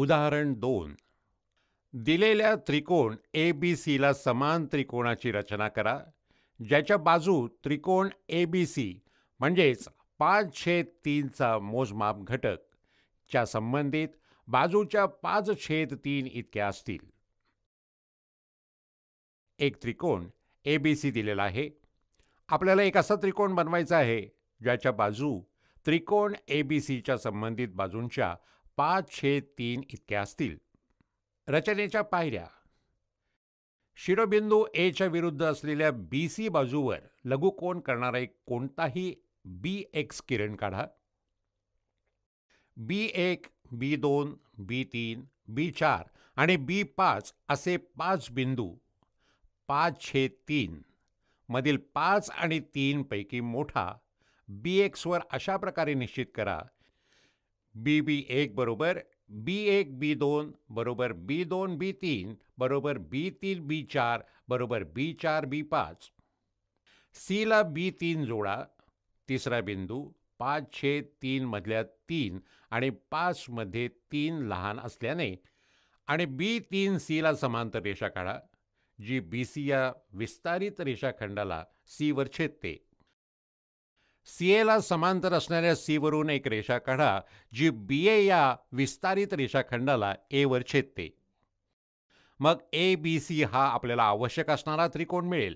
उदाहरण दोन दिलेल्या त्रिकोण ए बी सीला समान त्रिकोणाची रचना करा ज्याच्या बाजू त्रिकोण ए बी सी म्हणजेच पाच छेद तीनचा मोजमाप घटक च्या संबंधित बाजूच्या पाच छेद तीन इतक्या असतील एक त्रिकोण ए बी सी दिलेला आहे आपल्याला एक असा त्रिकोण बनवायचा आहे ज्याच्या बाजू त्रिकोण ए बी सीच्या संबंधित बाजूंच्या पाच छे तीन इतक्या असतील रचनेच्या पायऱ्या शिरोबिंदू एच्या विरुद्ध असलेल्या बी सी बाजूवर लघुकोन करणारा एक कोणताही बी एक्स किरण काढा बी एक बी दोन बी तीन बी चार आणि बी पाच असे पाच बिंदू पाच छे तीन मधील पाच आणि तीनपैकी मोठा बी एक्सवर अशा प्रकारे निश्चित करा बी बी एक बरोबर बी एक बी दोन बरोबर बी दोन बी तीन बरोबर बी तीन बी चार बरोबर बी चार बी पाच सीला बी तीन जोडा तिसरा बिंदू पाच छे तीन मधल्या तीन आणि पाच मध्ये तीन लहान असल्याने आणि बी तीन सीला समांतर रेषा काढा जी बी सी या विस्तारित रेषाखंडाला सीवर छेदते सी एला समांतर असणाऱ्या सीवरून एक रेषा काढा जी बी ए या विस्तारित रेषाखंडाला एवर छेदते मग ए बी सी हा आपल्याला आवश्यक असणारा त्रिकोण मिळेल